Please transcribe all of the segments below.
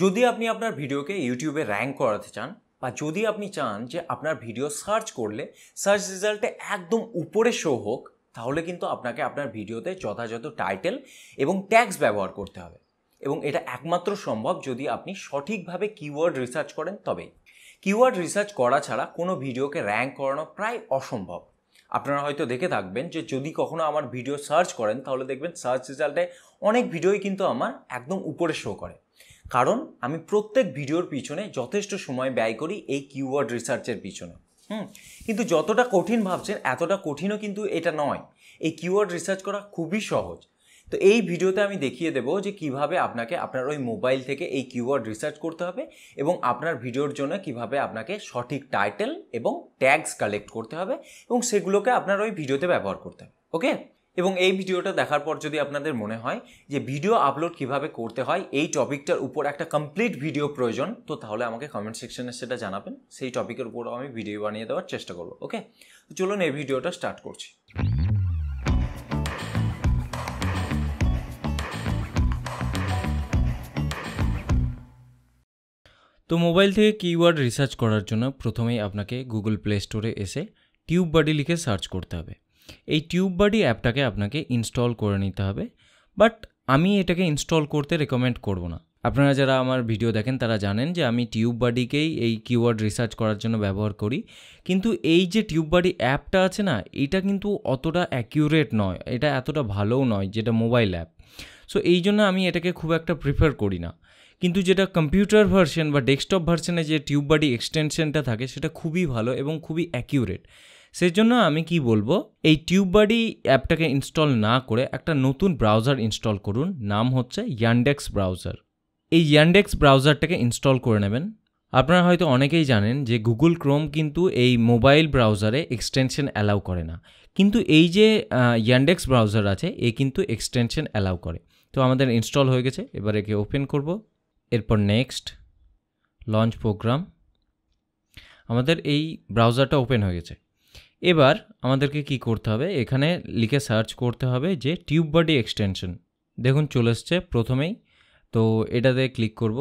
যদি আপনি আপনার ভিডিওকে ইউটিউবে র্যাঙ্ক করাতে চান বা যদি আপনি চান যে আপনার ভিডিও সার্চ করলে সার্চ রেজাল্টে একদম উপরে শো হোক তাহলে কিন্তু আপনাকে আপনার ভিডিওতে যথাযথ টাইটেল এবং ট্যাক্স ব্যবহার করতে হবে এবং এটা একমাত্র সম্ভব যদি আপনি সঠিকভাবে কিওয়ার্ড রিসার্চ করেন তবেই কিওয়ার্ড রিসার্চ করা ছাড়া কোনো ভিডিওকে র্যাঙ্ক করানো প্রায় অসম্ভব আপনারা হয়তো দেখে থাকবেন যে যদি কখনও আমার ভিডিও সার্চ করেন তাহলে দেখবেন সার্চ রেজাল্টে অনেক ভিডিওই কিন্তু আমার একদম উপরে শো করে কারণ আমি প্রত্যেক ভিডিওর পিছনে যথেষ্ট সময় ব্যয় করি এই কিওয়ার্ড রিসার্চের পিছনে হুম কিন্তু যতটা কঠিন ভাবছেন এতটা কঠিনও কিন্তু এটা নয় এই কিওয়ার্ড রিসার্চ করা খুবই সহজ তো এই ভিডিওতে আমি দেখিয়ে দেবো যে কিভাবে আপনাকে আপনার ওই মোবাইল থেকে এই কিওয়ার্ড রিসার্চ করতে হবে এবং আপনার ভিডিওর জন্য কিভাবে আপনাকে সঠিক টাইটেল এবং ট্যাগস কালেক্ট করতে হবে এবং সেগুলোকে আপনার ওই ভিডিওতে ব্যবহার করতে হবে ওকে এবং এই ভিডিওটা দেখার পর যদি আপনাদের মনে হয় যে ভিডিও আপলোড কিভাবে করতে হয় এই টপিকটার উপর একটা কমপ্লিট ভিডিও প্রয়োজন তো তাহলে আমাকে কমেন্ট সেকশনে সেটা জানাবেন সেই টপিকের উপর আমি ভিডিও বানিয়ে দেওয়ার চেষ্টা করবো ওকে চলুন এই ভিডিওটা স্টার্ট করছি তো মোবাইল থেকে কিওয়ার্ড রিসার্চ করার জন্য প্রথমেই আপনাকে গুগল প্লে স্টোরে এসে টিউব বাডি লিখে সার্চ করতে হবে এই টিউব বাডি অ্যাপটাকে আপনাকে ইনস্টল করে নিতে হবে বাট আমি এটাকে ইনস্টল করতে রেকমেন্ড করব না আপনারা যারা আমার ভিডিও দেখেন তারা জানেন যে আমি টিউব বাডিকেই এই কিওয়ার্ড রিসার্চ করার জন্য ব্যবহার করি কিন্তু এই যে টিউব বাডি অ্যাপটা আছে না এটা কিন্তু অতটা অ্যাকিউরেট নয় এটা এতটা ভালোও নয় যেটা মোবাইল অ্যাপ সো এই জন্য আমি এটাকে খুব একটা প্রিফার করি না কিন্তু যেটা কম্পিউটার ভার্সন বা ডেস্কটপ ভার্সনে যে টিউব বাডি এক্সটেনশনটা থাকে সেটা খুবই ভালো এবং খুবই অ্যাকিউরেট সেই জন্য আমি কি বলবো এই টিউববাডি অ্যাপটাকে ইনস্টল না করে একটা নতুন ব্রাউজার ইনস্টল করুন নাম হচ্ছে ইয়ানডেক্স ব্রাউজার এই ইয়ানডেক্স ব্রাউজারটাকে ইনস্টল করে নেবেন আপনারা হয়তো অনেকেই জানেন যে গুগল ক্রোম কিন্তু এই মোবাইল ব্রাউজারে এক্সটেনশন অ্যালাউ করে না কিন্তু এই যে ইয়ানডেক্স ব্রাউজার আছে এ কিন্তু এক্সটেনশন অ্যালাউ করে তো আমাদের ইনস্টল হয়ে গেছে এবার একে ওপেন করব এরপর নেক্সট লঞ্চ প্রোগ্রাম আমাদের এই ব্রাউজারটা ওপেন হয়ে গেছে এবার আমাদেরকে কি করতে হবে এখানে লিখে সার্চ করতে হবে যে টিউব বডি এক্সটেনশন দেখুন চলে এসছে প্রথমেই তো এটাতে ক্লিক করব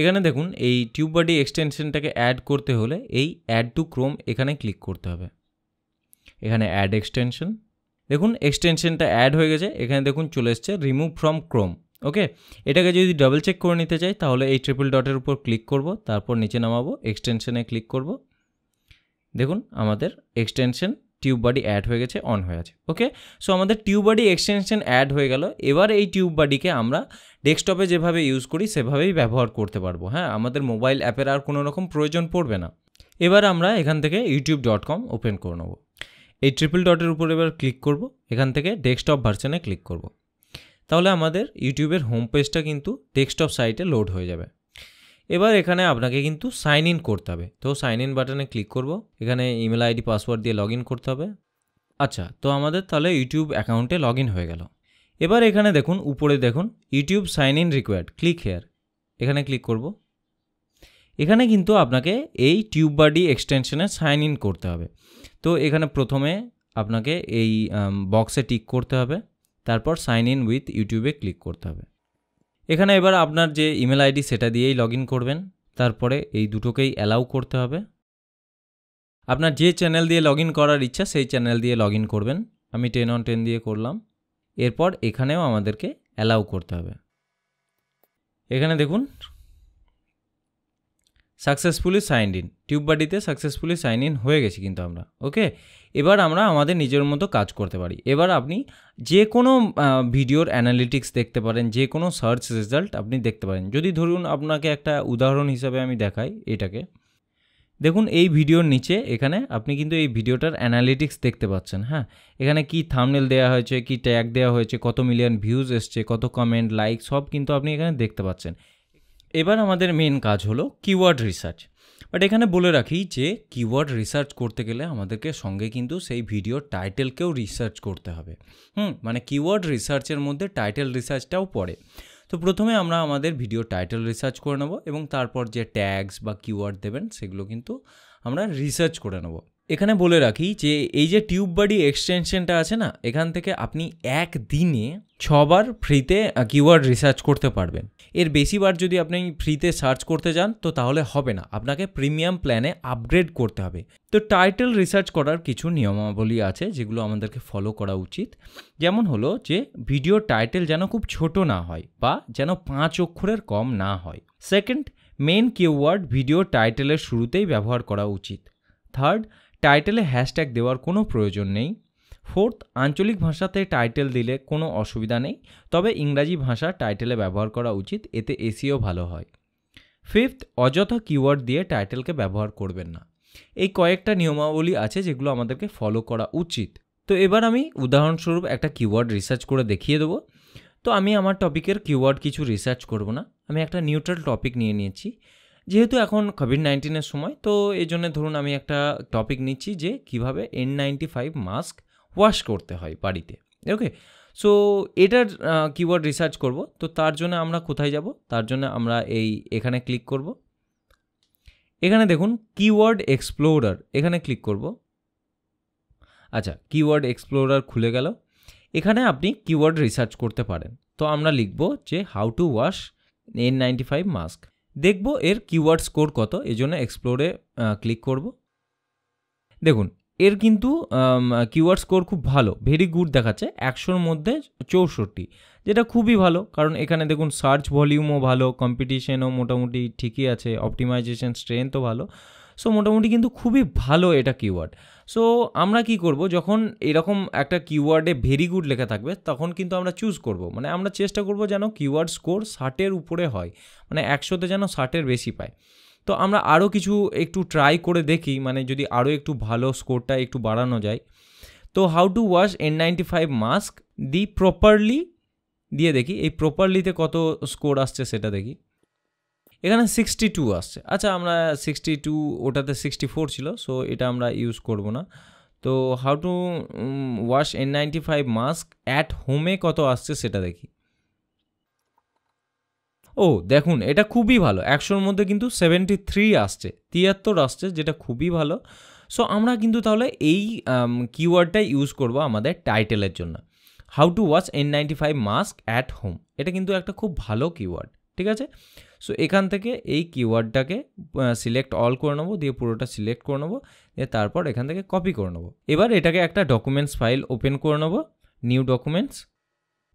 এখানে দেখুন এই টিউব বডি এক্সটেনশনটাকে অ্যাড করতে হলে এই অ্যাড টু ক্রোম এখানে ক্লিক করতে হবে এখানে অ্যাড এক্সটেনশন দেখুন এক্সটেনশনটা অ্যাড হয়ে গেছে এখানে দেখুন চলে এসছে রিমুভ ফ্রম ক্রোম ওকে এটাকে যদি ডাবল চেক করে নিতে চাই তাহলে এই ট্রিপল ডটের উপর ক্লিক করব তারপর নিচে নামাবো এক্সটেনশনে ক্লিক করবো দেখুন আমাদের এক্সটেনশন টিউব বডি অ্যাড হয়ে গেছে অন হয়ে আছে ওকে সো আমাদের টিউব বডি এক্সটেনশন অ্যাড হয়ে গেল এবার এই টিউব বডিকে আমরা ডেস্কটপে যেভাবে ইউজ করি সেভাবেই ব্যবহার করতে পারবো হ্যাঁ আমাদের মোবাইল অ্যাপের আর কোনো রকম প্রয়োজন পড়বে না এবার আমরা এখান থেকে ইউটিউব ডট কম ওপেন করে নেবো এই ট্রিপল ডটের উপর এবার ক্লিক করব এখান থেকে ডেস্কটপ ভার্সনে ক্লিক করব তাহলে আমাদের ইউটিউবের হোম পেজটা কিন্তু ডেস্কটপ সাইটে লোড হয়ে যাবে এবার এখানে আপনাকে কিন্তু সাইন ইন করতে হবে তো সাইন ইন বাটনে ক্লিক করব এখানে ইমেল আইডি পাসওয়ার্ড দিয়ে লগ করতে হবে আচ্ছা তো আমাদের তাহলে ইউটিউব অ্যাকাউন্টে লগ হয়ে গেল এবার এখানে দেখুন উপরে দেখুন YouTube sign in required click here এখানে ক্লিক করব এখানে কিন্তু আপনাকে এই টিউব বাডি এক্সটেনশনে সাইন ইন করতে হবে তো এখানে প্রথমে আপনাকে এই বক্সে টিক করতে হবে তারপর সাইন ইন উইথ ইউটিউবে ক্লিক করতে হবে এখানে এবার আপনার যে ইমেল আইডি সেটা দিয়েই লগ করবেন তারপরে এই দুটোকেই অ্যালাউ করতে হবে আপনার যে চ্যানেল দিয়ে লগ করার ইচ্ছা সেই চ্যানেল দিয়ে লগ করবেন আমি টেন অন টেন দিয়ে করলাম এরপর এখানেও আমাদেরকে অ্যালাউ করতে হবে এখানে দেখুন সাকসেসফুলি সাইন ইন বাডিতে সাকসেসফুলি সাইন ইন হয়ে গেছি কিন্তু আমরা ওকে এবার আমরা আমাদের নিজের মতো কাজ করতে পারি এবার আপনি যে কোনো ভিডিওর অ্যানালিটিক্স দেখতে পারেন যে কোনো সার্চ রেজাল্ট আপনি দেখতে পারেন যদি ধরুন আপনাকে একটা উদাহরণ হিসাবে আমি দেখাই এটাকে দেখুন এই ভিডিওর নিচে এখানে আপনি কিন্তু এই ভিডিওটার অ্যানালিটিক্স দেখতে পাচ্ছেন হ্যাঁ এখানে কি থামনেল দেওয়া হয়েছে কি ট্যাগ দেওয়া হয়েছে কত মিলিয়ন ভিউজ এসছে কত কমেন্ট লাইক সব কিন্তু আপনি এখানে দেখতে পাচ্ছেন এবার আমাদের মেন কাজ হলো কিওয়ার্ড রিসার্চ বাট এখানে বলে রাখি যে কিওয়ার্ড রিসার্চ করতে গেলে আমাদেরকে সঙ্গে কিন্তু সেই ভিডিওর টাইটেলকেও রিসার্চ করতে হবে হুম মানে কিওয়ার্ড রিসার্চের মধ্যে টাইটেল রিসার্চটাও পড়ে তো প্রথমে আমরা আমাদের ভিডিও টাইটেল রিসার্চ করে নেব এবং তারপর যে ট্যাগস বা কিওয়ার্ড দেবেন সেগুলো কিন্তু আমরা রিসার্চ করে নেব এখানে বলে রাখি যে এই যে টিউব বাডি এক্সটেনশনটা আছে না এখান থেকে আপনি এক দিনে ছবার ফ্রিতে কিওয়ার্ড রিসার্চ করতে পারবেন এর বেশিবার যদি আপনি ফ্রিতে সার্চ করতে যান তো তাহলে হবে না আপনাকে প্রিমিয়াম প্ল্যানে আপগ্রেড করতে হবে তো টাইটেল রিসার্চ করার কিছু নিয়মাবলী আছে যেগুলো আমাদেরকে ফলো করা উচিত যেমন হলো যে ভিডিও টাইটেল যেন খুব ছোট না হয় বা যেন পাঁচ অক্ষরের কম না হয় সেকেন্ড মেন কিওয়ার্ড ভিডিও টাইটেলের শুরুতেই ব্যবহার করা উচিত থার্ড টাইটেলে হ্যাশট্যাগ দেওয়ার কোনো প্রয়োজন নেই ফোর্থ আঞ্চলিক ভাষাতে টাইটেল দিলে কোনো অসুবিধা নেই তবে ইংরাজি ভাষা টাইটেলে ব্যবহার করা উচিত এতে এসিও ভালো হয় ফিফথ অযথা কিওয়ার্ড দিয়ে টাইটেলকে ব্যবহার করবেন না এই কয়েকটা নিয়মাবলী আছে যেগুলো আমাদেরকে ফলো করা উচিত তো এবার আমি উদাহরণস্বরূপ একটা কিওয়ার্ড রিসার্চ করে দেখিয়ে দেবো তো আমি আমার টপিকের কিওয়ার্ড কিছু রিসার্চ করব না আমি একটা নিউট্রাল টপিক নিয়ে নিয়েছি যেহেতু এখন কোভিড নাইন্টিনের সময় তো এই জন্য ধরুন আমি একটা টপিক নিচ্ছি যে কিভাবে N ninety five mask wash করতে হয় বাড়িতে ওকে সো এটার কিওয়ার্ড রিসার্চ করব তো তার জন্য আমরা কোথায় যাব তার জন্য আমরা এই এখানে ক্লিক করব এখানে দেখুন কিওয়ার্ড এক্সপ্লোরার এখানে ক্লিক করব আচ্ছা কিওয়ার্ড এক্সপ্লোরার খুলে গেল এখানে আপনি কিওয়ার্ড রিসার্চ করতে পারেন তো আমরা লিখব যে how to wash N ninety five mask দেখব এর কিওয়ার্ড স্কোর কত এই জন্য এক্সপ্লোরে ক্লিক করব দেখুন এর কিন্তু কিওয়ার্ড স্কোর খুব ভালো ভেরি গুড দেখাচ্ছে একশোর মধ্যে চৌষট্টি যেটা খুবই ভালো কারণ এখানে দেখুন সার্চ ভলিউমও ভালো কম্পিটিশনও মোটামুটি ঠিকই আছে অপটিমাইজেশন স্ট্রেংথও ভালো সো মোটামুটি কিন্তু খুবই ভালো এটা কিওয়ার্ড সো আমরা কি করব যখন এরকম একটা কিওয়ার্ডে ভেরি গুড লেখা থাকবে তখন কিন্তু আমরা চুজ করব মানে আমরা চেষ্টা করব যেন কিওয়ার্ড স্কোর ষাটের উপরে হয় মানে একশোতে যেন ষাটের বেশি পায় তো আমরা আরও কিছু একটু ট্রাই করে দেখি মানে যদি আরও একটু ভালো স্কোরটা একটু বাড়ানো যায় তো how to wash N ninety five mask দি প্রপারলি দিয়ে দেখি এই প্রপারলিতে কত স্কোর আসছে সেটা দেখি এখানে সিক্সটি টু আসছে আচ্ছা আমরা সিক্সটি টু ওটাতে সিক্সটি ফোর ছিল সো এটা আমরা ইউজ করব না তো how to wash N ninety five mask at হোমে কত আসছে সেটা দেখি ও দেখুন এটা খুবই ভালো একশোর মধ্যে কিন্তু সেভেন্টি থ্রি আসছে তিয়াত্তর আসছে যেটা খুবই ভালো সো আমরা কিন্তু তাহলে এই কিওয়ার্ডটা ইউজ করব আমাদের টাইটেলের জন্য how to watch N ninety five mask at home এটা কিন্তু একটা খুব ভালো কিওয়ার্ড ঠিক আছে সো এখান থেকে এই কিওয়ার্ডটাকে সিলেক্ট অল করে নেবো দিয়ে পুরোটা সিলেক্ট করে নেবো দিয়ে তারপর এখান থেকে কপি করে নেবো এবার এটাকে একটা ডকুমেন্টস ফাইল ওপেন করে নেবো নিউ ডকুমেন্টস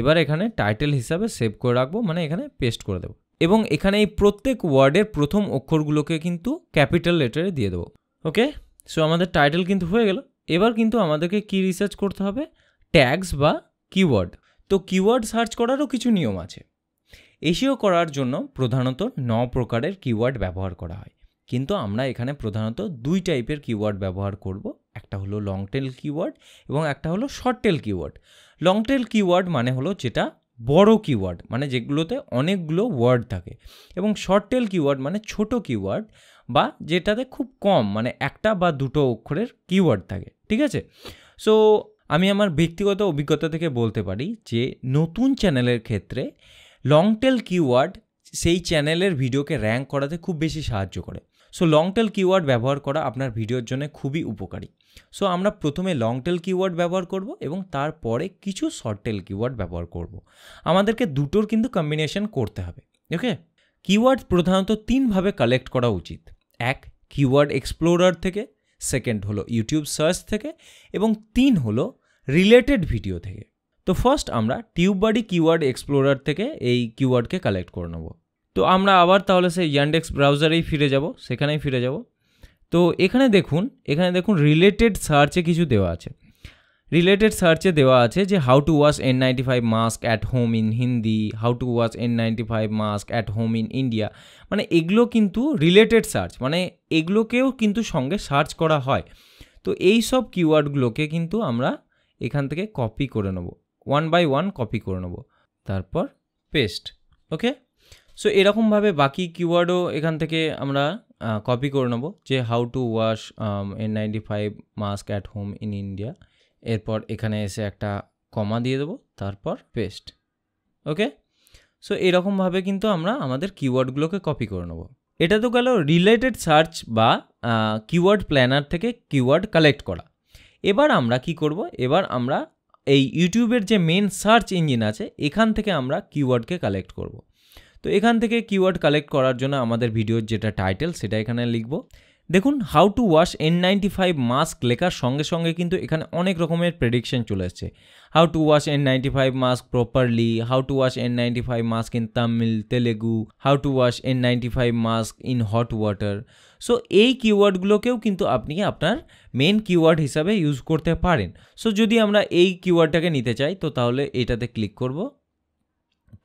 এবার এখানে টাইটেল হিসাবে সেভ করে রাখবো মানে এখানে পেস্ট করে দেবো এবং এখানে এই প্রত্যেক ওয়ার্ডের প্রথম অক্ষরগুলোকে কিন্তু ক্যাপিটাল লেটারে দিয়ে দেবো ওকে সো আমাদের টাইটেল কিন্তু হয়ে গেল এবার কিন্তু আমাদেরকে কি রিসার্চ করতে হবে ট্যাগস বা কিওয়ার্ড তো কিওয়ার্ড সার্চ করারও কিছু নিয়ম আছে এসিও করার জন্য প্রধানত ন প্রকারের কিওয়ার্ড ব্যবহার করা হয় কিন্তু আমরা এখানে প্রধানত দুই টাইপের কিওয়ার্ড ব্যবহার করব একটা হলো লং টেল কিওয়ার্ড এবং একটা হলো short tail keyword long tail keyword মানে হলো যেটা বড় কিওয়ার্ড মানে যেগুলোতে অনেকগুলো ওয়ার্ড থাকে এবং শর্ট টেল কিওয়ার্ড মানে ছোট কিওয়ার্ড বা যেটাতে খুব কম মানে একটা বা দুটো অক্ষরের কিওয়ার্ড থাকে ঠিক আছে সো আমি আমার ব্যক্তিগত অভিজ্ঞতা থেকে বলতে পারি যে নতুন চ্যানেলের ক্ষেত্রে লং টেল কিওয়ার্ড সেই চ্যানেলের ভিডিওকে র্যাঙ্ক করাতে খুব বেশি সাহায্য করে সো লং টেল কিওয়ার্ড ব্যবহার করা আপনার ভিডিওর জন্য খুবই উপকারী সো আমরা প্রথমে লং টেল কিওয়ার্ড ব্যবহার করব এবং তারপরে কিছু শর্ট টেল কিওয়ার্ড ব্যবহার করব। আমাদেরকে দুটোর কিন্তু কম্বিনেশন করতে হবে ওকে কিওয়ার্ড প্রধানত তিনভাবে কালেক্ট করা উচিত এক কিওয়ার্ড এক্সপ্লোরার থেকে সেকেন্ড হলো ইউটিউব সার্চ থেকে এবং তিন হলো রিলেটেড ভিডিও থেকে তো ফার্স্ট আমরা টিউব বাডি কিওয়ার্ড এক্সপ্লোরার থেকে এই কিওয়ার্ডকে কালেক্ট করে নেব তো আমরা আবার তাহলে সেই ইয়ান্ডেক্স ব্রাউজারেই ফিরে যাব সেখানেই ফিরে যাব তো এখানে দেখুন এখানে দেখুন রিলেটেড সার্চে কিছু দেওয়া আছে রিলেটেড সার্চে দেওয়া আছে যে how to wash N ninety five mask at home in Hindi how to wash N ninety five mask at home in India মানে এগুলো কিন্তু রিলেটেড সার্চ মানে এগুলোকেও কিন্তু সঙ্গে সার্চ করা হয় তো এই সব কিওয়ার্ডগুলোকে কিন্তু আমরা এখান থেকে কপি করে নেবো ওয়ান বাই ওয়ান কপি করে নেবো তারপর পেস্ট ওকে সো এরকমভাবে বাকি কিওয়ার্ডও এখান থেকে আমরা কপি করে নেবো যে how to wash N ninety five mask at home in India এরপর এখানে এসে একটা কমা দিয়ে দেবো তারপর পেস্ট ওকে সো এরকমভাবে কিন্তু আমরা আমাদের কিওয়ার্ডগুলোকে কপি করে নেবো এটা তো গেল রিলেটেড সার্চ বা কিওয়ার্ড প্ল্যানার থেকে কিওয়ার্ড কালেক্ট করা এবার আমরা কি করব এবার আমরা এই ইউটিউবের যে মেন সার্চ ইঞ্জিন আছে এখান থেকে আমরা কিওয়ার্ডকে কালেক্ট করব। তো এখান থেকে কিওয়ার্ড কালেক্ট করার জন্য আমাদের ভিডিওর যেটা টাইটেল সেটা এখানে লিখবো দেখুন how to wash N ninety five mask লেখার সঙ্গে সঙ্গে কিন্তু এখানে অনেক রকমের প্রেডিকশন চলে এসছে how to wash N ninety five mask properly how to wash N ninety five mask in Tamil Telugu how to wash N ninety five mask in hot water so এই কিওয়ার্ডগুলোকেও কিন্তু আপনি আপনার মেন কিওয়ার্ড হিসাবে ইউজ করতে পারেন সো যদি আমরা এই কিওয়ার্ডটাকে নিতে চাই তো তাহলে এটাতে ক্লিক করব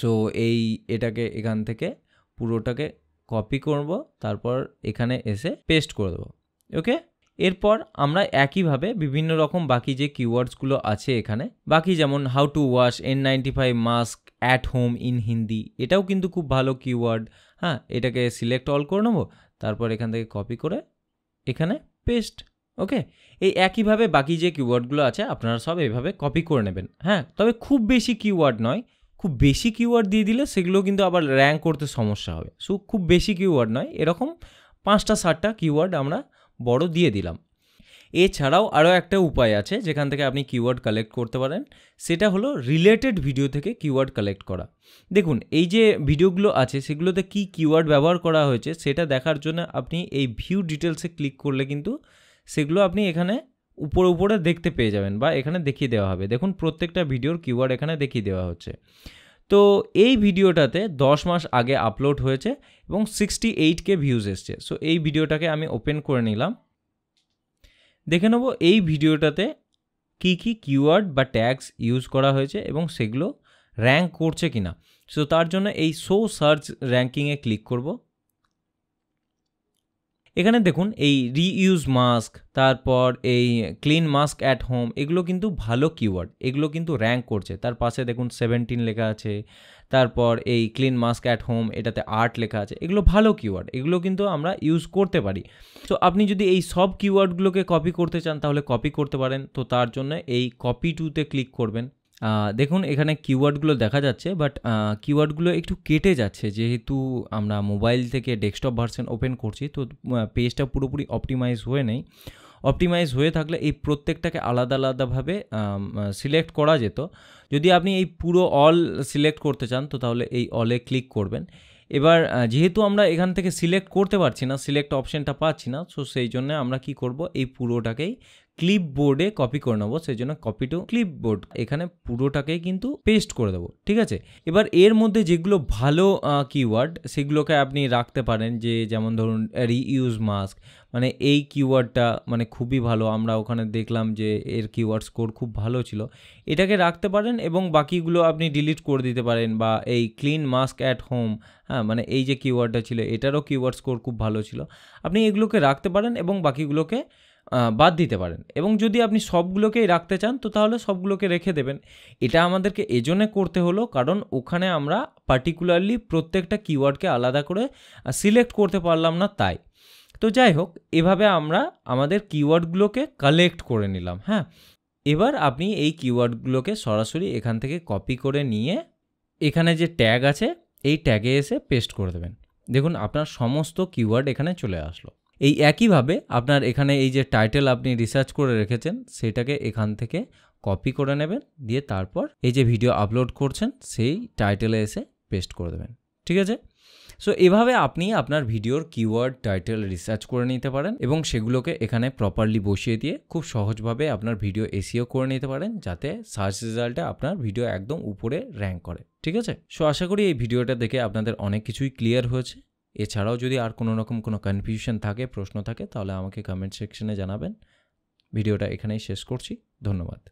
সো এই এটাকে এখান থেকে পুরোটাকে কপি করব তারপর এখানে এসে পেস্ট করে দেবো ওকে এরপর আমরা একইভাবে বিভিন্ন রকম বাকি যে কিওয়ার্ডসগুলো আছে এখানে বাকি যেমন how to wash N ninety five mask at home in Hindi এটাও কিন্তু খুব ভালো কিওয়ার্ড হ্যাঁ এটাকে সিলেক্ট অল করে নেবো তারপর এখান থেকে কপি করে এখানে পেস্ট ওকে এই একইভাবে বাকি যে কিওয়ার্ডগুলো আছে আপনারা সব এভাবে কপি করে নেবেন হ্যাঁ তবে খুব বেশি কিওয়ার্ড নয় খুব বেশি কিওয়ার্ড দিয়ে দিলে সেগুলো কিন্তু আবার র্যাঙ্ক করতে সমস্যা হবে সো খুব বেশি কিওয়ার্ড নয় এরকম পাঁচটা ষাটটা কিওয়ার্ড আমরা বড় দিয়ে দিলাম এছাড়াও আরও একটা উপায় আছে যেখান থেকে আপনি কিওয়ার্ড কালেক্ট করতে পারেন সেটা হলো রিলেটেড ভিডিও থেকে কিওয়ার্ড কালেক্ট করা দেখুন এই যে ভিডিওগুলো আছে সেগুলোতে কি কিওয়ার্ড ব্যবহার করা হয়েছে সেটা দেখার জন্য আপনি এই ভিউ ডিটেলসে ক্লিক করলে কিন্তু সেগুলো আপনি এখানে উপরে উপরে দেখতে পেয়ে যাবেন বা এখানে দেখিয়ে দেওয়া হবে দেখুন প্রত্যেকটা ভিডিওর কিওয়ার্ড এখানে দেখিয়ে দেওয়া হচ্ছে তো এই ভিডিওটাতে 10 মাস আগে আপলোড হয়েছে এবং সিক্সটি এইটকে ভিউজ এসছে সো এই ভিডিওটাকে আমি ওপেন করে নিলাম দেখে নেব এই ভিডিওটাতে কি কি কিওয়ার্ড বা ট্যাগস ইউজ করা হয়েছে এবং সেগুলো র্যাঙ্ক করছে কিনা সো তার জন্য এই শো সার্চ র্যাঙ্কিংয়ে ক্লিক করবো এখানে দেখুন এই রিইউজ মাস্ক তারপর এই ক্লিন মাস্ক অ্যাট হোম এগুলো কিন্তু ভালো কিওয়ার্ড এগুলো কিন্তু র্যাঙ্ক করছে তার পাশে দেখুন সেভেন্টিন লেখা আছে তারপর এই ক্লিন মাস্ক অ্যাট হোম এটাতে আর্ট লেখা আছে এগুলো ভালো কিওয়ার্ড এগুলো কিন্তু আমরা ইউজ করতে পারি তো আপনি যদি এই সব কিওয়ার্ডগুলোকে কপি করতে চান তাহলে কপি করতে পারেন তো তার জন্য এই কপি টুতে ক্লিক করবেন দেখুন এখানে কিওয়ার্ডগুলো দেখা যাচ্ছে বাট কিওয়ার্ডগুলো একটু কেটে যাচ্ছে যেহেতু আমরা মোবাইল থেকে ডেস্কটপ ভার্সন ওপেন করছি তো পেজটা পুরোপুরি অপটিমাইজ হয়ে নেই অপটিমাইজ হয়ে থাকলে এই প্রত্যেকটাকে আলাদা আলাদাভাবে সিলেক্ট করা যেত যদি আপনি এই পুরো অল সিলেক্ট করতে চান তো তাহলে এই অলে ক্লিক করবেন এবার যেহেতু আমরা এখান থেকে সিলেক্ট করতে পারছি না সিলেক্ট অপশানটা পাচ্ছি না সো সেই জন্য আমরা কি করব এই পুরোটাকেই ক্লিপ বোর্ডে কপি করে নেবো সেই জন্য কপি টু ক্লিপ বোর্ড এখানে পুরোটাকেই কিন্তু পেস্ট করে দেবো ঠিক আছে এবার এর মধ্যে যেগুলো ভালো কিওয়ার্ড সেগুলোকে আপনি রাখতে পারেন যে যেমন ধরুন রিইউজ মাস্ক মানে এই কিওয়ার্ডটা মানে খুবই ভালো আমরা ওখানে দেখলাম যে এর কিওয়ার্ড স্কোর খুব ভালো ছিল এটাকে রাখতে পারেন এবং বাকিগুলো আপনি ডিলিট করে দিতে পারেন বা এই ক্লিন মাস্ক অ্যাট হোম হ্যাঁ মানে এই যে কিওয়ার্ডটা ছিল এটারও কিওয়ার্ড স্কোর খুব ভালো ছিল আপনি এগুলোকে রাখতে পারেন এবং বাকিগুলোকে বাদ দিতে পারেন এবং যদি আপনি সবগুলোকেই রাখতে চান তো তাহলে সবগুলোকে রেখে দেবেন এটা আমাদেরকে এজন্যে করতে হলো কারণ ওখানে আমরা পার্টিকুলারলি প্রত্যেকটা কিওয়ার্ডকে আলাদা করে সিলেক্ট করতে পারলাম না তাই তো যাই হোক এভাবে আমরা আমাদের কিওয়ার্ডগুলোকে কালেক্ট করে নিলাম হ্যাঁ এবার আপনি এই কিওয়ার্ডগুলোকে সরাসরি এখান থেকে কপি করে নিয়ে এখানে যে ট্যাগ আছে এই ট্যাগে এসে পেস্ট করে দেবেন দেখুন আপনার সমস্ত কিওয়ার্ড এখানে চলে আসলো এই একইভাবে আপনার এখানে এই যে টাইটেল আপনি রিসার্চ করে রেখেছেন সেটাকে এখান থেকে কপি করে নেবেন দিয়ে তারপর এই যে ভিডিও আপলোড করছেন সেই টাইটেলে এসে পেস্ট করে দেবেন ঠিক আছে সো এভাবে আপনি আপনার ভিডিওর কিওয়ার্ড টাইটেল রিসার্চ করে নিতে পারেন এবং সেগুলোকে এখানে প্রপারলি বসিয়ে দিয়ে খুব সহজভাবে আপনার ভিডিও এসিও করে নিতে পারেন যাতে সার্চ রেজাল্টে আপনার ভিডিও একদম উপরে র্যাঙ্ক করে ঠিক আছে সো আশা করি এই ভিডিওটা দেখে আপনাদের অনেক কিছুই ক্লিয়ার হয়েছে এছাড়াও যদি আর কোনো রকম কোনো কনফিউশন থাকে প্রশ্ন থাকে তাহলে আমাকে কমেন্ট সেকশনে জানাবেন ভিডিওটা এখানেই শেষ করছি ধন্যবাদ